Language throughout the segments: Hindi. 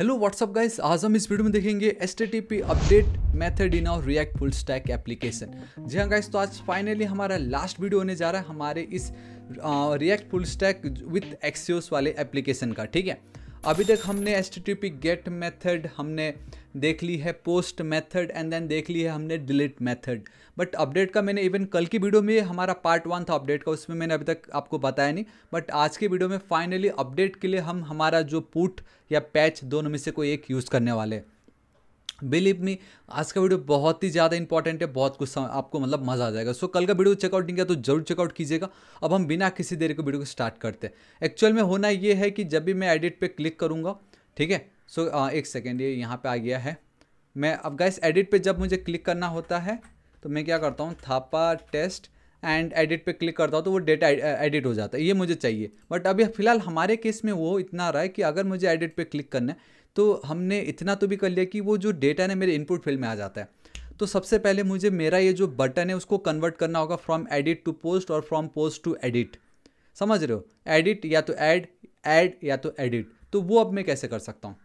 हेलो व्हाट्सअप गाइस आज हम इस वीडियो में देखेंगे एस अपडेट मेथड इन और रिएक्ट फुल स्टैक एप्लीकेशन जी हाँ गाइस तो आज फाइनली हमारा लास्ट वीडियो होने जा रहा है हमारे इस React full stack with Axios वाले एप्लीकेशन का ठीक है अभी तक हमने H T T P get method हमने देख ली है पोस्ट मैथड एंड देन देख ली है हमने डिलीट मैथड बट अपडेट का मैंने इवन कल की वीडियो में हमारा पार्ट वन था अपडेट का उसमें मैंने अभी तक आपको बताया नहीं बट आज की वीडियो में फाइनली अपडेट के लिए हम हमारा जो पुट या पैच दोनों में से कोई एक यूज़ करने वाले हैं बिलीव मी आज का वीडियो बहुत ही ज़्यादा इंपॉर्टेंट है बहुत कुछ आपको मतलब मज़ा आ जाएगा सो so, कल का वीडियो चेकआउट नहीं किया तो जरूर चेकआउट कीजिएगा अब हम बिना किसी देर के वीडियो को स्टार्ट करते हैं एक्चुअल में होना ये है कि जब भी मैं एडिट पे क्लिक करूँगा ठीक है सो so, एक सेकेंड ये यहाँ पर आ गया है मैं अब गैस एडिट पर जब मुझे क्लिक करना होता है तो मैं क्या करता हूँ थापा टेस्ट एंड एडिट पे क्लिक करता हूँ तो वो डेटा एडिट हो जाता है ये मुझे चाहिए बट अभी फ़िलहाल हमारे केस में वो इतना रहा है कि अगर मुझे एडिट पे क्लिक करना है तो हमने इतना तो भी कर लिया कि वो जो डेटा है ना मेरे इनपुट फील्ड में आ जाता है तो सबसे पहले मुझे मेरा ये जो बटन है उसको कन्वर्ट करना होगा फ्रॉम एडिट टू पोस्ट और फ्रॉम पोस्ट टू एडिट समझ रहे हो एडिट या तो ऐड ऐड या तो एडिट तो वो अब मैं कैसे कर सकता हूँ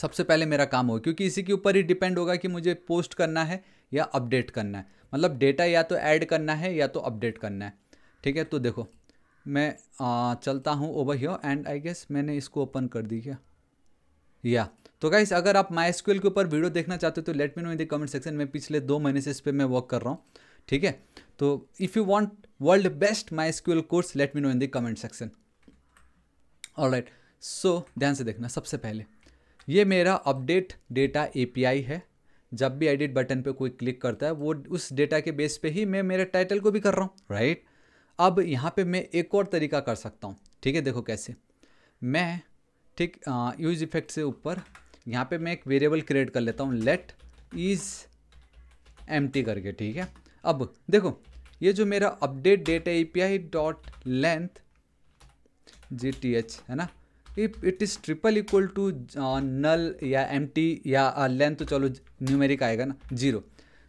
सबसे पहले मेरा काम हो क्योंकि इसी के ऊपर ही डिपेंड होगा कि मुझे पोस्ट करना है या अपडेट करना है मतलब डेटा या तो ऐड करना है या तो अपडेट करना है ठीक है तो देखो मैं आ, चलता हूँ over here and I guess मैंने इसको ओपन कर दी क्या या तो गाइस अगर आप माई के ऊपर वीडियो देखना चाहते हो तो let me know in the comment section में पिछले दो महीने से इस पर मैं वर्क कर रहा हूँ ठीक है तो if you want world best my course let me know in the comment section right so ध्यान से देखना सबसे पहले ये मेरा अपडेट डेटा आई है जब भी एडिट बटन पर कोई क्लिक करता है वो उस डेटा के बेस पर ही मैं मेरे टाइटल को भी कर रहा हूँ राइट अब यहाँ पर मैं एक और तरीका कर सकता हूँ ठीक है देखो कैसे मैं ठीक यूज इफेक्ट से ऊपर यहाँ पे मैं एक वेरिएबल क्रिएट कर लेता हूँ लेट इज़ एम करके ठीक है अब देखो ये जो मेरा अपडेट है A P I dot length जी टी एच है ना if it is triple equal to null या एम या लेंथ तो चलो न्यूमेरिक आएगा ना जीरो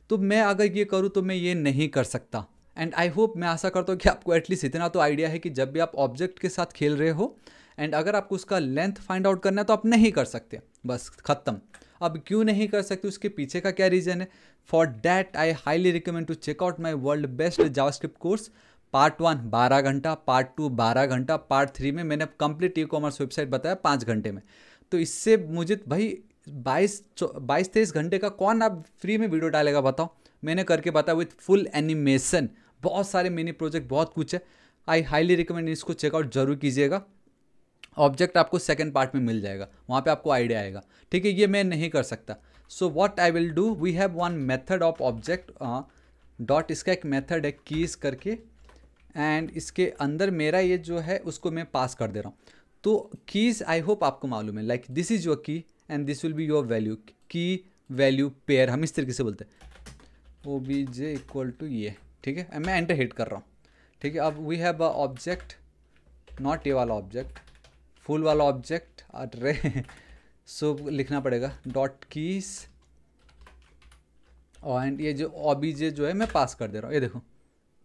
तो मैं अगर ये करूँ तो मैं ये नहीं कर सकता एंड आई होप मैं आशा करता हूँ कि आपको एटलीस्ट इतना तो आइडिया है कि जब भी आप ऑब्जेक्ट के साथ खेल रहे हो एंड अगर आपको उसका लेंथ फाइंड आउट करना है तो आप नहीं कर सकते बस ख़त्म अब क्यों नहीं कर सकते उसके पीछे का क्या रीज़न है for that I highly recommend to check out my world best JavaScript course part one बारह घंटा पार्ट टू बारह घंटा पार्ट थ्री में मैंने कंप्लीट ई कॉमर्स वेबसाइट बताया पाँच घंटे में तो इससे मुझे भाई बाईस बाईस तेईस घंटे का कौन आप फ्री में वीडियो डालेगा बताओ मैंने करके बताया विथ फुल एनिमेशन बहुत सारे मिनी प्रोजेक्ट बहुत कुछ है आई हाईली रिकमेंड इसको चेकआउट जरूर कीजिएगा ऑब्जेक्ट आपको सेकेंड पार्ट में मिल जाएगा वहाँ पे आपको आइडिया आएगा ठीक है ये मैं नहीं कर सकता so what I will do we have one method of object dot इसका एक मेथड है कीज करके एंड इसके अंदर मेरा ये जो है उसको मैं पास कर दे रहा हूँ तो कीज़ आई होप आपको मालूम है like this is your key and this will be your value key value pair हम इस तरीके से बोलते हैं O B J equal to ये ठीक है मैं एंटर हिट कर रहा हूँ ठीक है अब we have a object not a वाला ऑब्जेक्ट फुल वाला ऑब्जेक्ट अरे सो लिखना पड़ेगा डॉट कीस और एंड ये जो ओबीजे जो है मैं पास कर दे रहा हूँ ये देखो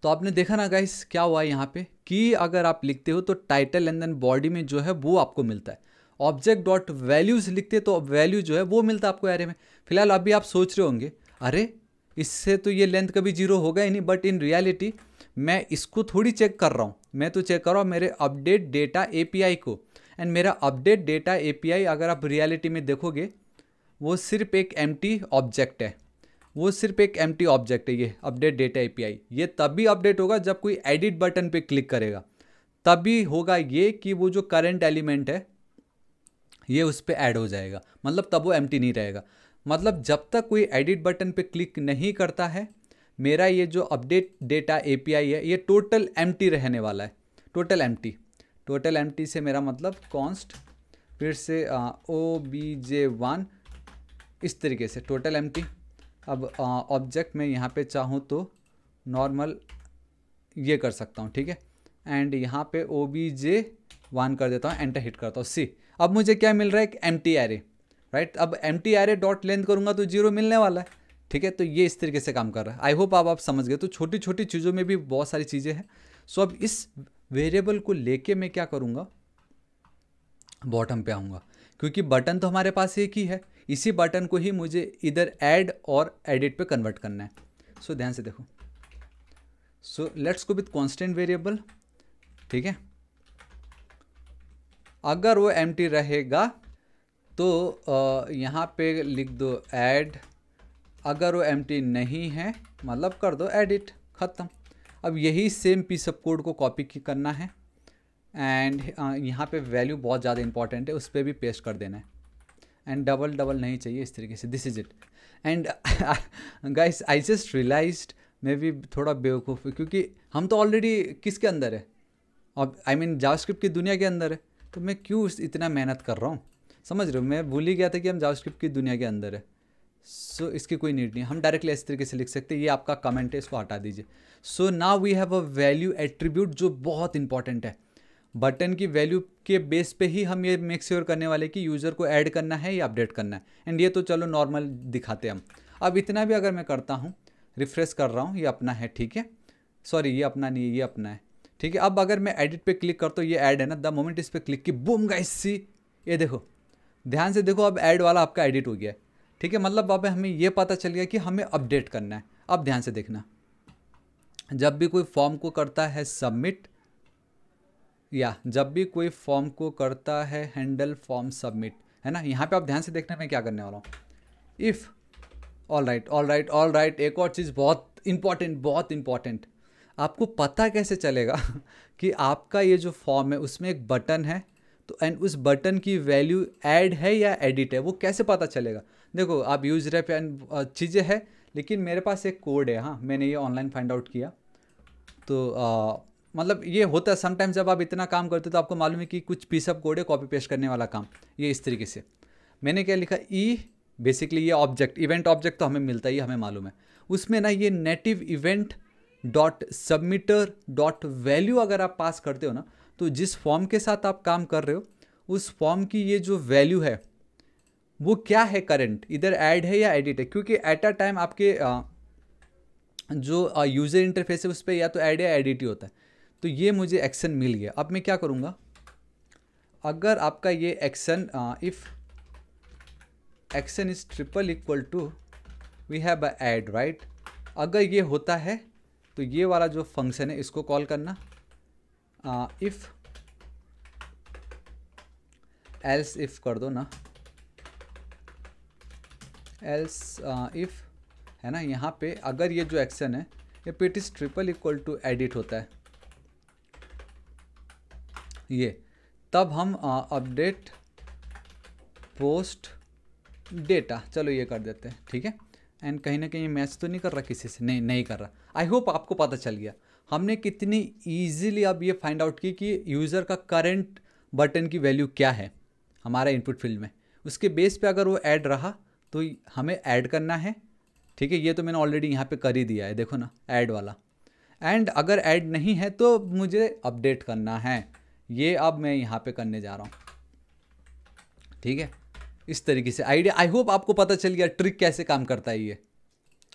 तो आपने देखा ना गाइस क्या हुआ है यहाँ पे कि अगर आप लिखते हो तो टाइटल एंड देन बॉडी में जो है वो आपको मिलता है ऑब्जेक्ट डॉट वैल्यूज़ लिखते तो वैल्यू जो है वो मिलता है आपको एरे में फिलहाल अभी आप सोच रहे होंगे अरे इससे तो ये लेंथ कभी जीरो होगा ही नहीं बट इन रियलिटी मैं इसको थोड़ी चेक कर रहा हूँ मैं तो चेक कर रहा हूँ मेरे अपडेट डेटा एपीआई को एंड मेरा अपडेट डेटा एपीआई अगर आप रियलिटी में देखोगे वो सिर्फ एक एम ऑब्जेक्ट है वो सिर्फ एक एम ऑब्जेक्ट है ये अपडेट डेटा ए ये तभी अपडेट होगा जब कोई एडिट बटन पर क्लिक करेगा तभी होगा ये कि वो जो करेंट एलिमेंट है ये उस पर ऐड हो जाएगा मतलब तब वो एम नहीं रहेगा मतलब जब तक कोई एडिट बटन पे क्लिक नहीं करता है मेरा ये जो अपडेट डेटा एपीआई है ये टोटल एम रहने वाला है टोटल एम टोटल एम से मेरा मतलब कॉन्स्ट फिर से ओ बी जे वन इस तरीके से टोटल एम अब ऑब्जेक्ट में यहाँ पे चाहूँ तो नॉर्मल ये कर सकता हूँ ठीक है एंड यहाँ पे ओ बी जे वन कर देता हूँ एंटर हिट करता हूँ सी अब मुझे क्या मिल रहा है एक एम टी राइट अब empty array dot length करूंगा तो जीरो मिलने वाला है ठीक है तो ये इस तरीके से काम कर रहा है आई होप आप आप समझ गए तो छोटी छोटी चीज़ों में भी बहुत सारी चीज़ें हैं सो अब इस वेरिएबल को लेके मैं क्या करूँगा बॉटम पे आऊँगा क्योंकि बटन तो हमारे पास एक ही है इसी बटन को ही मुझे इधर ऐड और एडिट पे कन्वर्ट करना है सो so, ध्यान से देखो so let's go with constant variable ठीक है अगर वो एम रहेगा तो यहाँ पे लिख दो ऐड अगर वो एम नहीं है मतलब कर दो एडिट ख़त्म अब यही सेम पी सब कोड को कॉपी करना है एंड यहाँ पे वैल्यू बहुत ज़्यादा इंपॉर्टेंट है उस पर भी पेस्ट कर देना है एंड डबल डबल नहीं चाहिए इस तरीके से this is it and guys I just realise मैं भी थोड़ा बेवकूफ़ क्योंकि हम तो ऑलरेडी किसके अंदर है और आई मीन जावास्क्रिप्ट की दुनिया के अंदर है तो मैं क्यों इतना मेहनत कर रहा हूँ समझ रहे हो मैं भूल ही गया था कि हम जावास्क्रिप्ट की दुनिया के अंदर है सो so, इसकी कोई नीड नहीं हम डायरेक्टली इस तरीके से लिख सकते हैं ये आपका कमेंट है इसको हटा दीजिए सो ना we have a value attribute जो बहुत इंपॉर्टेंट है बटन की वैल्यू के बेस पे ही हम ये मेक श्योर sure करने वाले कि यूज़र को ऐड करना है या अपडेट करना है एंड ये तो चलो नॉर्मल दिखाते हम अब इतना भी अगर मैं करता हूँ रिफ्रेश कर रहा हूँ ये अपना है ठीक है सॉरी ये अपना नहीं ये अपना है ठीक है अब अगर मैं एडिट पे क्लिक करता हूँ ये ऐड है ना द मोमेंट इस पर क्लिक की बूम गाइस सी ये देखो ध्यान से देखो अब ऐड वाला आपका एडिट हो गया है ठीक है मतलब बाबा हमें ये पता चल गया कि हमें अपडेट करना है अब ध्यान से देखना जब भी कोई फॉर्म को करता है सबमिट या जब भी कोई फॉर्म को करता है हैंडल फॉर्म सबमिट है ना यहाँ पे आप ध्यान से देखना मैं क्या करने वाला हूँ if all right all right all right एक और चीज़ बहुत इम्पॉर्टेंट बहुत इम्पॉर्टेंट आपको पता कैसे चलेगा कि आपका ये जो फॉर्म है उसमें एक बटन है तो एंड उस बटन की वैल्यू ऐड है या एडिट है वो कैसे पता चलेगा देखो आप यूज रेप एंड चीज़ें हैं लेकिन मेरे पास एक कोड है हाँ मैंने ये ऑनलाइन फाइंड आउट किया तो आ, मतलब ये होता है समटाइम्स जब आप इतना काम करते हो तो आपको मालूम है कि कुछ पीस ऑफ कोड है कॉपी पेस्ट करने वाला काम ये इस तरीके से मैंने क्या लिखा ई e, बेसिकली ये ऑब्जेक्ट इवेंट ऑब्जेक्ट तो हमें मिलता ही हमें मालूम है उसमें ना ये native event dot submitter dot value अगर आप पास करते हो ना तो जिस फॉर्म के साथ आप काम कर रहे हो उस फॉर्म की ये जो वैल्यू है वो क्या है करंट इधर ऐड है या एडिट है क्योंकि एट अ टाइम आपके जो यूज़र इंटरफेस है उस पर या तो ऐड या एडिट ही होता है तो ये मुझे एक्शन मिल गया अब मैं क्या करूँगा अगर आपका ये action if action is triple equal to we have a add right अगर ये होता है तो ये वाला जो फंक्शन है इसको कॉल करना इफ़ एल्स इफ़ कर दो ना एल्स इफ़ है ना यहाँ पे अगर ये जो एक्शन है ये पिट is triple equal to edit होता है ये तब हम अपडेट पोस्ट डेटा चलो ये कर देते हैं ठीक है एंड कहीं ना कहीं मैच तो नहीं कर रहा किसी से नहीं नहीं कर रहा आई होप आपको पता चल गया हमने कितनी ईजिली अब ये फाइंड आउट की कि यूज़र का करेंट बटन की वैल्यू क्या है हमारा इनपुट फील्ड में उसके बेस पे अगर वो ऐड रहा तो हमें ऐड करना है ठीक है ये तो मैंने ऑलरेडी यहाँ पे कर ही दिया है देखो ना ऐड वाला एंड अगर ऐड नहीं है तो मुझे अपडेट करना है ये अब मैं यहाँ पे करने जा रहा हूँ ठीक है इस तरीके से आइडिया आई होप आपको पता चल गया ट्रिक कैसे काम करता है ये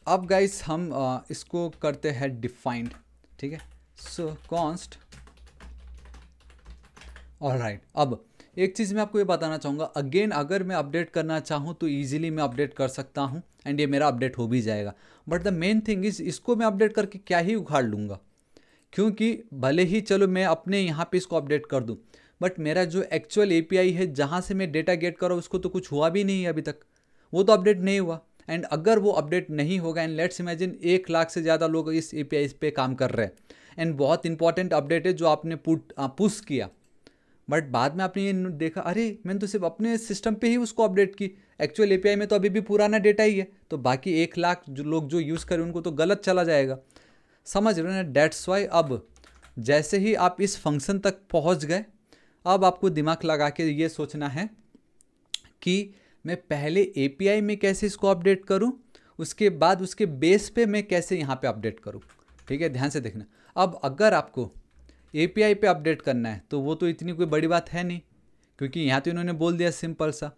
अब गाइस हम आ, इसको करते हैं डिफाइंड ठीक है सो कॉन्स्ट और राइट अब एक चीज़ मैं आपको ये बताना चाहूँगा अगेन अगर मैं अपडेट करना चाहूँ तो ईजिली मैं अपडेट कर सकता हूँ एंड ये मेरा अपडेट हो भी जाएगा but the main thing is इसको मैं अपडेट करके क्या ही उखाड़ लूँगा क्योंकि भले ही चलो मैं अपने यहाँ पे इसको अपडेट कर दूँ बट मेरा जो एक्चुअल एपीआई है जहाँ से मैं डेटा गेट कर रहा हूँ उसको तो कुछ हुआ भी नहीं है अभी तक वो तो अपडेट नहीं हुआ एंड अगर वो अपडेट नहीं होगा एंड लेट्स इमेजिन एक लाख से ज़्यादा लोग इस ए पे काम कर रहे हैं एंड बहुत इंपॉर्टेंट अपडेट है जो आपने पुट पुश किया बट बाद में आपने ये देखा अरे मैंने तो सिर्फ अपने सिस्टम पे ही उसको अपडेट की एक्चुअल एपीआई में तो अभी भी पुराना डेटा ही है तो बाकी एक लाख जो लोग जो यूज़ करें उनको तो गलत चला जाएगा समझ रहे ना डेट्स वाई अब जैसे ही आप इस फंक्शन तक पहुंच गए अब आपको दिमाग लगा के ये सोचना है कि मैं पहले ए में कैसे इसको अपडेट करूँ उसके बाद उसके बेस पे मैं कैसे यहाँ पे अपडेट करूँ ठीक है ध्यान से देखना अब अगर आपको ए पे अपडेट करना है तो वो तो इतनी कोई बड़ी बात है नहीं क्योंकि यहाँ तो इन्होंने बोल दिया सिंपल सा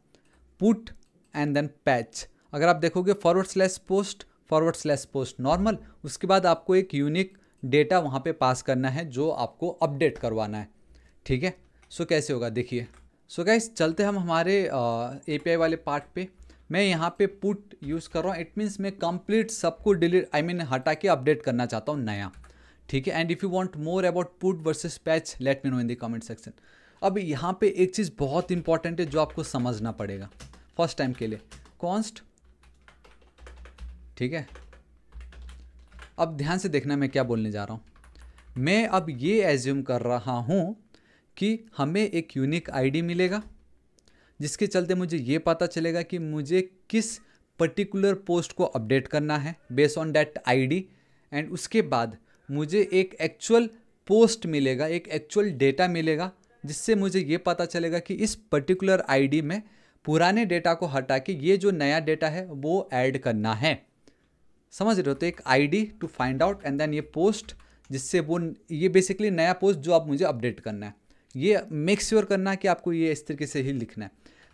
पुट एंड देन पैच अगर आप देखोगे forward slash post forward slash post normal उसके बाद आपको एक यूनिक डेटा वहाँ पे पास करना है जो आपको अपडेट करवाना है ठीक है सो कैसे होगा देखिए सो so गाइज चलते हम हमारे ए वाले पार्ट पे मैं यहाँ पे पुट यूज़ कर रहा हूँ इट मीन्स मैं कंप्लीट सबको डिलीट आई मीन हटा के अपडेट करना चाहता हूँ नया ठीक है and if you want more about put versus patch let me know in the comment section अब यहाँ पे एक चीज़ बहुत इंपॉर्टेंट है जो आपको समझना पड़ेगा फर्स्ट टाइम के लिए कॉन्स्ट ठीक है अब ध्यान से देखना मैं क्या बोलने जा रहा हूँ मैं अब ये एज्यूम कर रहा हूँ कि हमें एक यूनिक आईडी मिलेगा जिसके चलते मुझे ये पता चलेगा कि मुझे किस पर्टिकुलर पोस्ट को अपडेट करना है based on that ID and उसके बाद मुझे एक एक्चुअल पोस्ट मिलेगा एक एक्चुअल डेटा मिलेगा जिससे मुझे ये पता चलेगा कि इस पर्टिकुलर आईडी में पुराने डेटा को हटा के ये जो नया डेटा है वो ऐड करना है समझ रहे हो तो एक ID to find out and then ये पोस्ट जिससे वो ये बेसिकली नया पोस्ट जो आप मुझे अपडेट करना है ये मेक श्योर sure करना कि आपको ये इस तरीके से ही लिखना है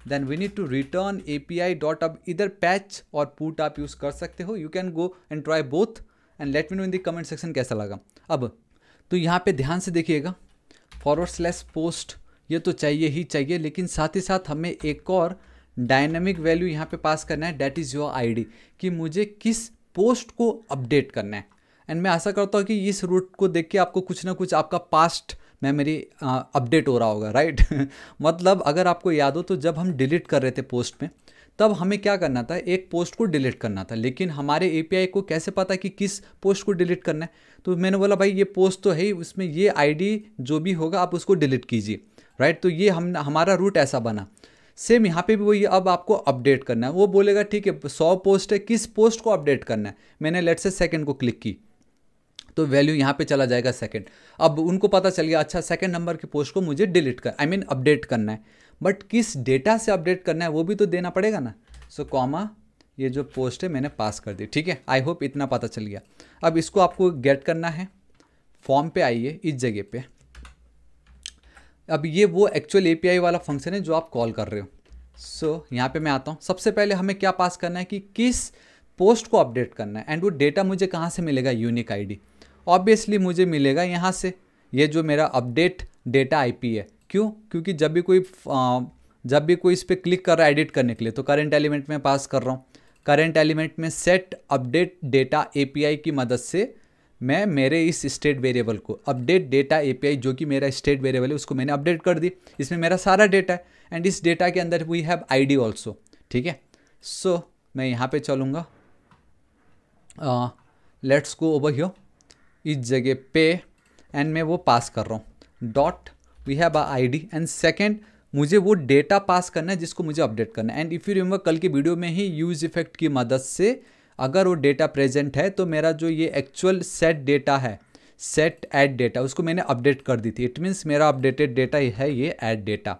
then we need to return A P I dot अब इधर पैच और पुट आप यूज़ कर सकते हो you can go and try both and let me know in the comment section कैसा लगा अब तो यहाँ पे ध्यान से देखिएगा फॉरवर्ड स्लैश पोस्ट ये तो चाहिए ही चाहिए लेकिन साथ ही साथ हमें एक और डायनेमिक वैल्यू यहाँ पे पास करना है डैट इज़ योर आईडी कि मुझे किस पोस्ट को अपडेट करना है एंड मैं आशा करता हूँ कि इस रूट को देख के आपको कुछ ना कुछ आपका पास्ट मेमोरी अपडेट हो रहा होगा राइट मतलब अगर आपको याद हो तो जब हम डिलीट कर रहे थे पोस्ट में तब हमें क्या करना था एक पोस्ट को डिलीट करना था लेकिन हमारे ए को कैसे पता कि किस पोस्ट को डिलीट करना है तो मैंने बोला भाई ये पोस्ट तो है ही उसमें ये आईडी जो भी होगा आप उसको डिलीट कीजिए राइट तो ये हम हमारा रूट ऐसा बना सेम यहाँ पे भी वही अब आपको अपडेट करना है वो बोलेगा ठीक है सौ पोस्ट है किस पोस्ट को अपडेट करना है मैंने लेट से सेकंड को क्लिक की तो वैल्यू यहाँ पे चला जाएगा सेकंड अब उनको पता चल गया अच्छा सेकेंड नंबर की पोस्ट को मुझे डिलीट कर आई मीन अपडेट करना है बट किस डेटा से अपडेट करना है वो भी तो देना पड़ेगा ना सो so, कॉमा ये जो पोस्ट है मैंने पास कर दी ठीक है आई होप इतना पता चल गया अब इसको आपको गेट करना है फॉर्म पे आइए इस जगह पे अब ये वो एक्चुअल एपीआई वाला फंक्शन है जो आप कॉल कर रहे हो सो so, यहाँ पे मैं आता हूँ सबसे पहले हमें क्या पास करना है कि किस पोस्ट को अपडेट करना है एंड वो डेटा मुझे कहाँ से मिलेगा यूनिक आईडी ऑब्वियसली मुझे मिलेगा यहाँ से ये जो मेरा अपडेट डेटा आईपी है क्यों क्योंकि जब भी कोई जब भी कोई इस पर क्लिक कर रहा है एडिट करने के लिए तो करेंट एलिमेंट में पास कर रहा हूँ करेंट एलिमेंट में सेट अपडेट डेटा ए की मदद से मैं मेरे इस स्टेट वेरिएबल को अपडेट डेटा ए जो कि मेरा स्टेट वेरिएबल है उसको मैंने अपडेट कर दी इसमें मेरा सारा डेटा है एंड इस डेटा के अंदर वी हैव आई डी ठीक है सो मैं यहाँ पे चलूँगा लेट्स गो ओवर यो इस जगह पे एंड मैं वो पास कर रहा हूँ dot we have a I D and second मुझे वो डेटा पास करना है जिसको मुझे अपडेट करना है एंड इफ़ यू रिमेंबर कल की वीडियो में ही यूज इफेक्ट की मदद से अगर वो डेटा प्रेजेंट है तो मेरा जो ये एक्चुअल सेट डेटा है सेट एड डेटा उसको मैंने अपडेट कर दी थी इट मीन्स मेरा अपडेटेड डेटा है ये add data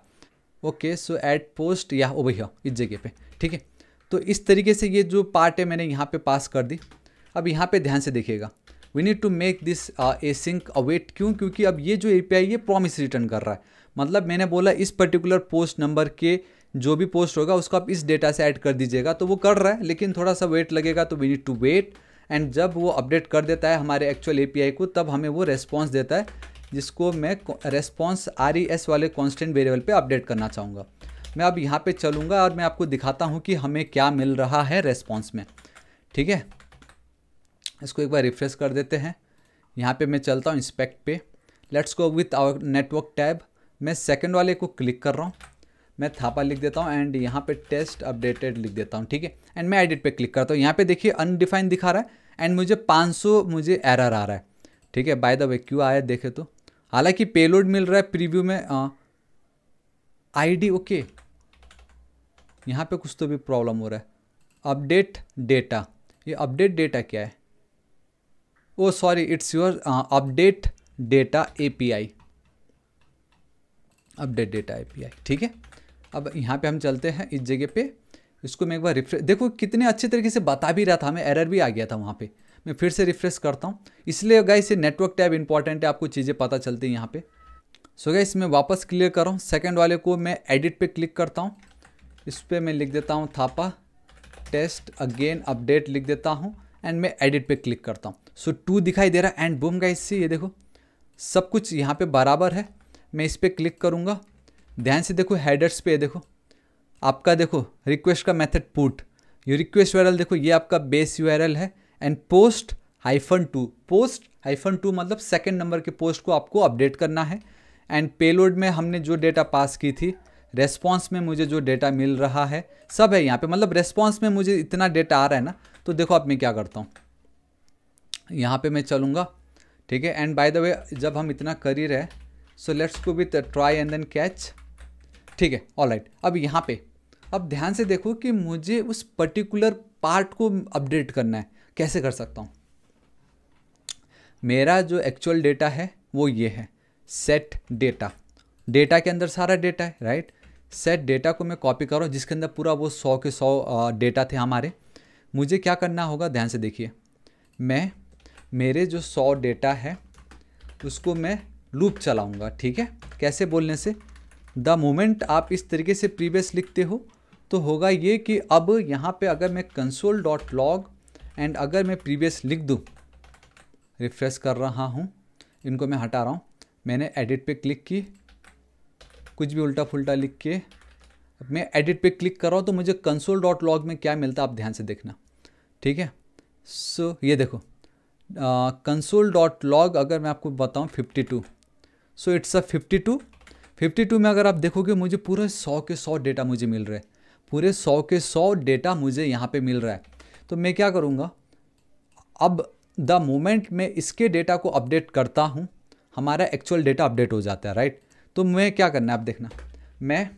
okay so add post या ओ भैया इस जगह पे ठीक है तो इस तरीके से ये जो पार्ट है मैंने यहाँ पे पास कर दी अब यहाँ पे ध्यान से देखिएगा we need to make this async await क्यों क्योंकि अब ये जो ए पी आई ये प्रॉमिस रिटर्न कर रहा है मतलब मैंने बोला इस पर्टिकुलर पोस्ट नंबर के जो भी पोस्ट होगा उसको आप इस डेटा से ऐड कर दीजिएगा तो वो कर रहा है लेकिन थोड़ा सा वेट लगेगा तो we need to wait and जब वो अपडेट कर देता है हमारे एक्चुअल ए को तब हमें वो रेस्पॉन्स देता है जिसको मैं रेस्पॉन्स आर e वाले कॉन्स्टेंट वेरिएबल पर अपडेट करना चाहूँगा मैं अब यहाँ पर चलूँगा और मैं आपको दिखाता हूँ कि हमें क्या मिल रहा है रेस्पॉन्स में ठीक है इसको एक बार रिफ्रेश कर देते हैं यहाँ पे मैं चलता हूँ इंस्पेक्ट पे let's go with our network tab मैं सेकंड वाले को क्लिक कर रहा हूँ मैं थापा लिख देता हूँ एंड यहाँ पे टेस्ट अपडेटेड लिख देता हूँ ठीक है एंड मैं एडिट पे क्लिक करता हूँ यहाँ पे देखिए अनडिफाइंड दिखा रहा है एंड मुझे 500 मुझे एरर आ रहा है ठीक है बाय द वे क्यों आया देखे तो हालांकि पेलोड मिल रहा है प्रीव्यू में आई ओके यहाँ पर कुछ तो भी प्रॉब्लम हो रहा है अपडेट डेटा ये अपडेट डेटा क्या है sorry it's your update data A P I update data I ठीक है अब यहाँ पे हम चलते हैं इस जगह पे इसको मैं एक बार रिफ्रेश देखो कितने अच्छे तरीके से बता भी रहा था हमें एरर भी आ गया था वहाँ पे मैं फिर से रिफ्रेश करता हूँ इसलिए गाइस से नेटवर्क टैब इंपॉर्टेंट है आपको चीज़ें पता चलती हैं यहाँ पे सो गाइस मैं वापस क्लियर कर रहा हूँ सेकेंड वाले को मैं एडिट पे क्लिक करता हूँ इस पर मैं लिख देता हूँ थापा टेस्ट अगेन अपडेट लिख देता हूँ एंड मैं एडिट पे क्लिक करता हूँ सो टू दिखाई दे रहा है एंड बूम गाइस से ये देखो सब कुछ यहाँ पे बराबर है मैं इस पर क्लिक करूँगा ध्यान से देखो हेडर्स पे देखो आपका देखो रिक्वेस्ट का मेथड पुट ये रिक्वेस्ट वायरल देखो ये आपका बेस यू है and post hyphen two post hyphen two मतलब सेकेंड नंबर के पोस्ट को आपको अपडेट करना है एंड पेलोड में हमने जो डेटा पास की थी रेस्पॉन्स में मुझे जो डेटा मिल रहा है सब है यहाँ पे मतलब रेस्पॉन्स में मुझे इतना डेटा आ रहा है ना तो देखो अब मैं क्या करता हूँ यहाँ पे मैं चलूँगा ठीक है एंड बाय द वे जब हम इतना कर ही रहे so let's go with try and then catch ठीक है ऑल राइट अब यहाँ पे अब ध्यान से देखो कि मुझे उस पर्टिकुलर पार्ट को अपडेट करना है कैसे कर सकता हूँ मेरा जो एक्चुअल डेटा है वो ये है सेट डेटा डेटा के अंदर सारा डेटा है राइट सेट डेटा को मैं कॉपी करूँ जिसके अंदर पूरा वो सौ के सौ डेटा थे हमारे मुझे क्या करना होगा ध्यान से देखिए मैं मेरे जो सौ डेटा है उसको मैं लूप चलाऊँगा ठीक है कैसे बोलने से द मोमेंट आप इस तरीके से प्रीवियस लिखते हो तो होगा ये कि अब यहाँ पे अगर मैं कंसोल डॉट लॉग एंड अगर मैं प्रीवियस लिख दूँ रिफ्रेश कर रहा हूँ इनको मैं हटा रहा हूँ मैंने एडिट पे क्लिक की कुछ भी उल्टा फुल्टा लिख के मैं एडिट पे क्लिक कर रहा हूँ तो मुझे कंसोल डॉट लॉग में क्या मिलता है आप ध्यान से देखना ठीक है सो so, ये देखो कंसोल डॉट लॉग अगर मैं आपको बताऊँ fifty two so it's a fifty two fifty two में अगर आप देखोगे मुझे पूरे सौ के सौ डेटा मुझे मिल रहा है पूरे सौ के सौ डेटा मुझे यहाँ पे मिल रहा है तो मैं क्या करूँगा अब द मोमेंट मैं इसके डेटा को अपडेट करता हूँ हमारा एक्चुअल डेटा अपडेट हो जाता है राइट तो मैं क्या करना है आप देखना मैं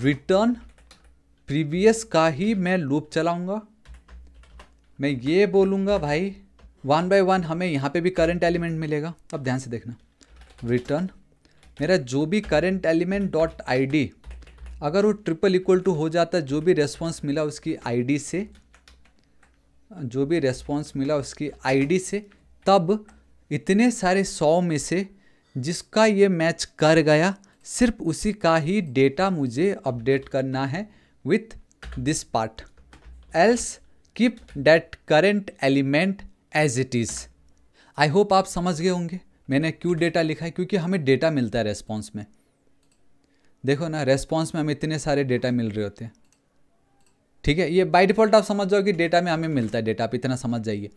रिटर्न प्रीवियस का ही मैं लूप चलाऊंगा मैं ये बोलूँगा भाई वन बाय वन हमें यहाँ पे भी करंट एलिमेंट मिलेगा अब ध्यान से देखना रिटर्न मेरा जो भी करंट एलिमेंट डॉट आई अगर वो ट्रिपल इक्वल टू हो जाता जो भी रेस्पॉन्स मिला उसकी आई से जो भी रेस्पॉन्स मिला उसकी आई से तब इतने सारे सौ में से जिसका ये मैच कर गया सिर्फ उसी का ही डेटा मुझे अपडेट करना है with this part else keep that current element as it is I hope आप समझ गए होंगे मैंने क्यों डेटा लिखा है क्योंकि हमें डेटा मिलता है रेस्पॉन्स में देखो ना रेस्पॉन्स में हमें इतने सारे डेटा मिल रहे होते हैं ठीक है ये बाय डिफ़ॉल्ट आप समझ जाओ कि डेटा में हमें मिलता है डेटा आप इतना समझ जाइए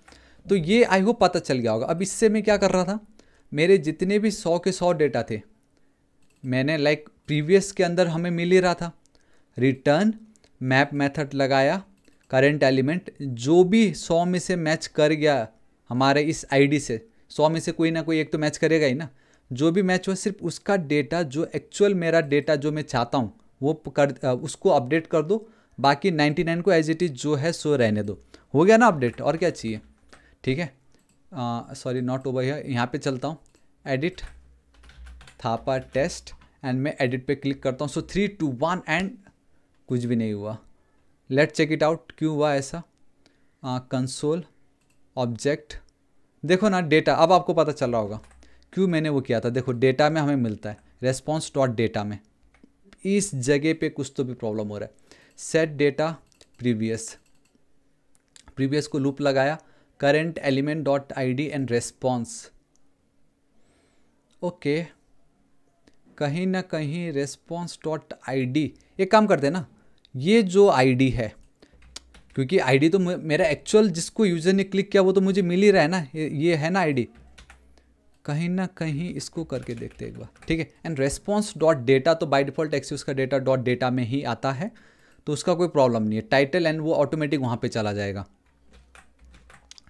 तो ये आई होप पता चल गया होगा अब इससे मैं क्या कर रहा था मेरे जितने भी सौ के सौ डेटा थे मैंने लाइक like, प्रीवियस के अंदर हमें मिल ही रहा था रिटर्न मैप मेथड लगाया करंट एलिमेंट जो भी सौ में से मैच कर गया हमारे इस आईडी से सौ में से कोई ना कोई एक तो मैच करेगा ही ना जो भी मैच हुआ सिर्फ उसका डेटा जो एक्चुअल मेरा डेटा जो मैं चाहता हूँ वो कर उसको अपडेट कर दो बाकी 99 को एज इट इज़ जो है सो रहने दो हो गया ना अपडेट और क्या चाहिए ठीक है सॉरी नॉट ओवर यहाँ पे चलता हूँ एडिट थापा टेस्ट एंड मैं एडिट पे क्लिक करता हूँ so three two one and कुछ भी नहीं हुआ लेट चेक इट आउट क्यों हुआ ऐसा कंसोल ऑब्जेक्ट देखो ना डेटा अब आपको पता चल रहा होगा क्यों मैंने वो किया था देखो डेटा में हमें मिलता है रेस्पॉन्स डॉट डेटा में इस जगह पे कुछ तो भी प्रॉब्लम हो रहा है सेट डेटा प्रीवियस प्रीवियस को लूप लगाया current element dot I D and response okay कहीं ना कहीं रेस्पॉन्स डॉट आई एक काम करते हैं ना ये जो आई है क्योंकि आई तो मेरा एक्चुअल जिसको यूज़र ने क्लिक किया वो तो मुझे मिल ही रहा है ना ये है ना आई कहीं ना कहीं इसको करके देखते एक बार ठीक है एंड रेस्पॉन्स डॉट डेटा तो बाई डिफॉल्ट एक्सी का डेटा डॉट डेटा में ही आता है तो उसका कोई प्रॉब्लम नहीं है टाइटल एंड वो ऑटोमेटिक वहाँ पे चला जाएगा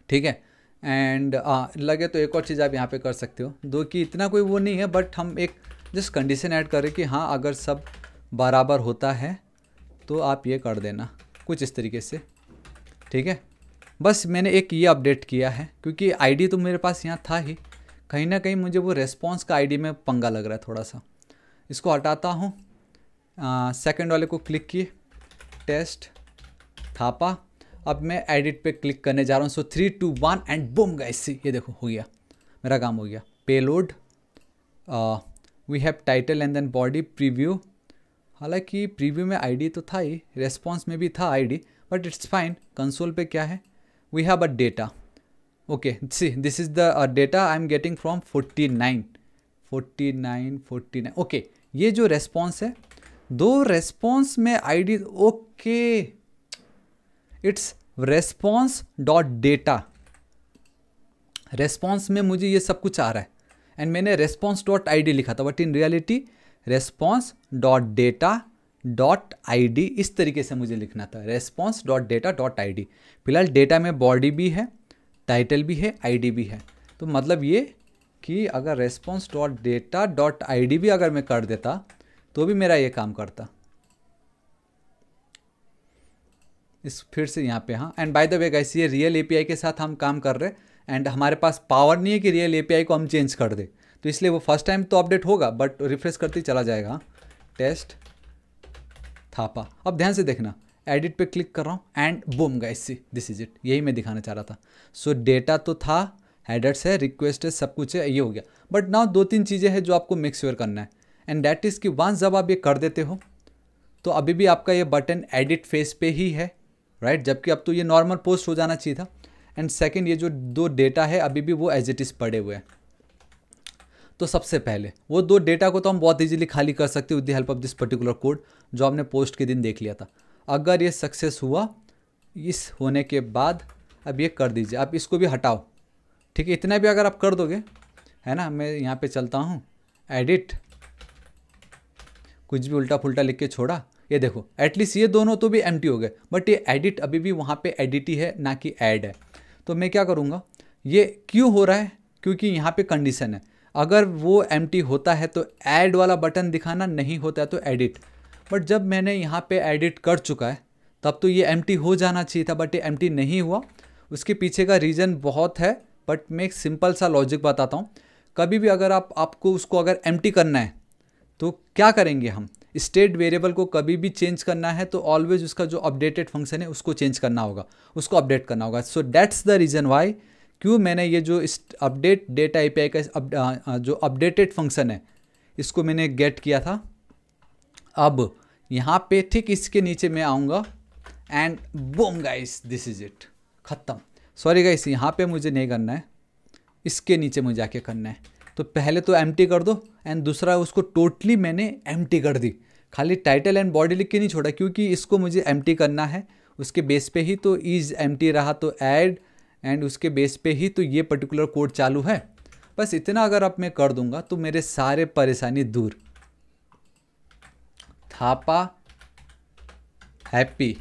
ठीक है एंड लगे तो एक और चीज़ आप यहाँ पे कर सकते हो दो कि इतना कोई वो नहीं है बट हम एक जस्ट कंडीशन ऐड करें कि हाँ अगर सब बराबर होता है तो आप ये कर देना कुछ इस तरीके से ठीक है बस मैंने एक ये अपडेट किया है क्योंकि आईडी तो मेरे पास यहाँ था ही कहीं ना कहीं मुझे वो रेस्पॉन्स का आईडी में पंगा लग रहा है थोड़ा सा इसको हटाता हूँ सेकंड वाले को क्लिक किए टेस्ट थापा अब मैं एडिट पे क्लिक करने जा रहा हूँ so three two one and boom गए ये देखो हो गया मेरा काम हो गया payload we have title and then body preview हालांकि प्रीव्यू में आईडी तो था ही रेस्पॉन्स में भी था ID but it's fine console पे क्या है we have a data okay see this is the data I am getting from forty nine forty nine forty nine okay ये जो रेस्पॉन्स है दो रेस्पॉन्स में ID okay it's response dot data response में मुझे ये सब कुछ आ रहा है एंड मैंने रेस्पॉन्स डॉट आई लिखा था but in reality response dot data dot I इस तरीके से मुझे लिखना था response dot data dot I फिलहाल डेटा में बॉडी भी है टाइटल भी है आई भी है तो मतलब ये कि अगर response dot data dot I भी अगर मैं कर देता तो भी मेरा ये काम करता इस फिर से यहाँ पे हाँ and by the way guys ये रियल एपीआई के साथ हम काम कर रहे हैं एंड हमारे पास पावर नहीं है कि रियल ए को हम चेंज कर दें तो इसलिए वो फर्स्ट टाइम तो अपडेट होगा बट रिफ्रेश करते ही चला जाएगा टेस्ट थापा अब ध्यान से देखना एडिट पे क्लिक कर रहा हूँ and boom guys see this is it यही मैं दिखाना चाह रहा था सो so, डेटा तो था हेडर्स है रिक्वेस्ट है सब कुछ है ये हो गया बट नाउ दो तीन चीज़ें हैं जो आपको मेक श्योर करना है एंड डैट इज़ कि वंस जब आप ये कर देते हो तो अभी भी आपका ये बटन एडिट फेस पे ही है राइट right? जबकि अब तो ये नॉर्मल पोस्ट हो जाना चाहिए था एंड सेकेंड ये जो दो डेटा है अभी भी वो एज इट इज़ पड़े हुए हैं तो सबसे पहले वो दो डेटा को तो हम बहुत इजीली खाली कर सकते हैं with the help of this particular code जो हमने पोस्ट के दिन देख लिया था अगर ये सक्सेस हुआ इस होने के बाद अब ये कर दीजिए आप इसको भी हटाओ ठीक है इतना भी अगर आप कर दोगे है ना मैं यहाँ पे चलता हूँ एडिट कुछ भी उल्टा फुलटा लिख के छोड़ा ये देखो एटलीस्ट ये दोनों तो भी एम हो गए बट ये एडिट अभी भी वहाँ पे एडिट ही है ना कि ऐड है तो मैं क्या करूँगा ये क्यों हो रहा है क्योंकि यहाँ पे कंडीशन है अगर वो एम होता है तो ऐड वाला बटन दिखाना नहीं होता है तो एडिट बट जब मैंने यहाँ पे एडिट कर चुका है तब तो ये एम हो जाना चाहिए था बट ये एम नहीं हुआ उसके पीछे का रीज़न बहुत है बट मैं एक सिंपल सा लॉजिक बताता हूँ कभी भी अगर आप आपको उसको अगर एम करना है तो क्या करेंगे हम स्टेट वेरिएबल को कभी भी चेंज करना है तो ऑलवेज उसका जो अपडेटेड फंक्शन है उसको चेंज करना होगा उसको अपडेट करना होगा so that's the reason why क्यों मैंने ये जो अपडेट डेटा ए का जो अपडेटेड फंक्शन है इसको मैंने गेट किया था अब यहाँ पे ठीक इसके नीचे मैं आऊँगा and boom guys this is it ख़त्म सॉरी गाइस यहाँ पे मुझे नहीं करना है इसके नीचे मुझे जाके करना है तो पहले तो एम कर दो एंड दूसरा उसको टोटली मैंने एम कर दी खाली टाइटल एंड बॉडी लिख के नहीं छोड़ा क्योंकि इसको मुझे एम करना है उसके बेस पे ही तो इज एम रहा तो ऐड एंड उसके बेस पे ही तो ये पर्टिकुलर कोड चालू है बस इतना अगर आप मैं कर दूंगा तो मेरे सारे परेशानी दूर थापा हैप्पी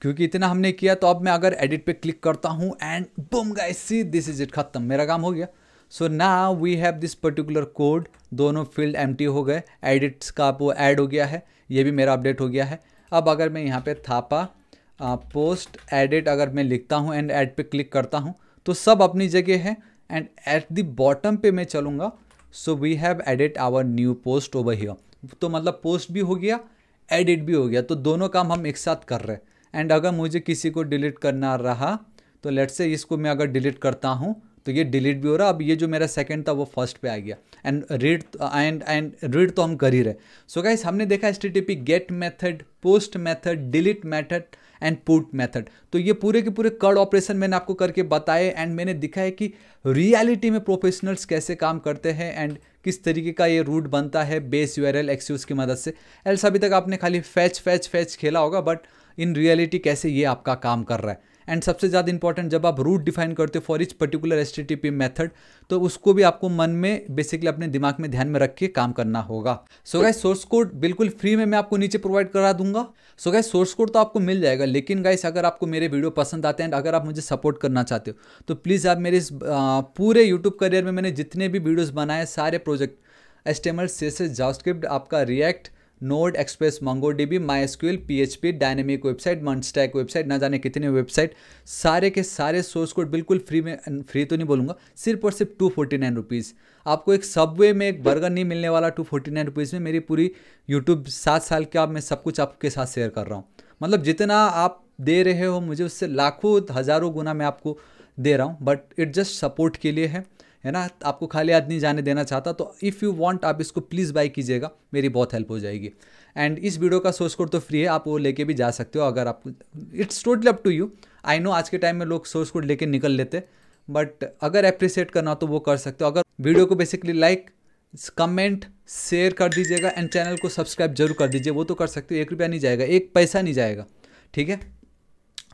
क्योंकि इतना हमने किया तो अब मैं अगर एडिट पे क्लिक करता हूँ and boom guys see this is it खत्म मेरा काम हो गया सो ना we have this particular code दोनों फील्ड एम हो गए एडिट्स का आप वो ऐड हो गया है ये भी मेरा अपडेट हो गया है अब अगर मैं यहाँ पे थापा आ, पोस्ट एडिट अगर मैं लिखता हूँ एंड ऐड पे क्लिक करता हूँ तो सब अपनी जगह है एंड एट द बॉटम पे मैं चलूँगा so we have edit our new post over here तो मतलब पोस्ट भी हो गया एडिट भी हो गया तो दोनों काम हम एक साथ कर रहे हैं एंड अगर मुझे किसी को डिलीट करना रहा तो लेट से इसको मैं अगर डिलीट करता हूँ तो ये डिलीट भी हो रहा अब ये जो मेरा सेकंड था वो फर्स्ट पे आ गया and read and and read तो हम कर ही रहे सो गाइस हमने देखा as get method post method delete method and put method तो ये पूरे के पूरे कर्ड ऑपरेशन मैंने आपको करके बताए एंड मैंने दिखा है कि रियलिटी में प्रोफेशनल्स कैसे काम करते हैं एंड किस तरीके का ये रूट बनता है बेस यू आर एल की मदद से एल्स अभी तक आपने खाली फैच फैच फैच खेला होगा बट इन रियलिटी कैसे ये आपका काम कर रहा है एंड सबसे ज़्यादा इंपॉर्टेंट जब आप रूट डिफाइन करते हो for each particular as method तो उसको भी आपको मन में बेसिकली अपने दिमाग में ध्यान में रख के काम करना होगा सो गाइस सोर्स कोड बिल्कुल फ्री में मैं आपको नीचे प्रोवाइड करा दूंगा सो गाइस सोर्स कोड तो आपको मिल जाएगा लेकिन गाइस अगर आपको मेरे वीडियो पसंद आते हैं अगर आप मुझे सपोर्ट करना चाहते हो तो प्लीज़ आप मेरे इस पूरे यूट्यूब करियर में मैंने जितने भी वीडियोज़ बनाए सारे project H T M L C S S आपका React Node Express Mongo D B my SQL P H P dynamic website mean stack website ना जाने कितने वेबसाइट सारे के सारे सोर्स कोड बिल्कुल फ्री में फ्री तो नहीं बोलूँगा सिर्फ और सिर्फ टू फोर्टी नाइन रुपीज़ आपको एक सबवे में एक बर्गर नहीं मिलने वाला टू फोर्टी नाइन रुपीज़ में मेरी पूरी यूट्यूब सात साल के आप मैं सब कुछ आपके साथ शेयर कर रहा हूँ मतलब जितना आप दे रहे हो मुझे उससे लाखों हज़ारों गुना मैं आपको दे रहा हूँ बट इट जस्ट सपोर्ट के लिए है है ना आपको खाली हाथ नहीं जाने देना चाहता तो इफ़ यू वांट आप इसको प्लीज़ बाय कीजिएगा मेरी बहुत हेल्प हो जाएगी एंड इस वीडियो का सोर्स कोड तो फ्री है आप वो लेके भी जा सकते हो अगर आप it's totally up to you I know आज के टाइम में लोग सोर्स कोड लेके निकल लेते बट अगर अप्रिसिएट करना हो तो वो कर सकते हो अगर वीडियो को बेसिकली लाइक कमेंट शेयर कर दीजिएगा एंड चैनल को सब्सक्राइब जरूर कर दीजिए वो तो कर सकते हो एक रुपया नहीं जाएगा एक पैसा नहीं जाएगा ठीक है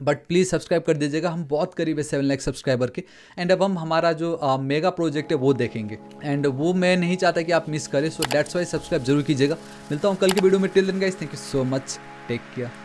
बट प्लीज़ सब्सक्राइब कर दीजिएगा हम बहुत करीब है सेवन लाख सब्सक्राइबर के एंड अब हम हमारा जो मेगा प्रोजेक्ट है वो देखेंगे एंड वो मैं नहीं चाहता कि आप मिस करें सो डैट्स वाई सब्सक्राइब जरूर कीजिएगा मिलता हूँ कल की वीडियो में till then guys thank you so much take care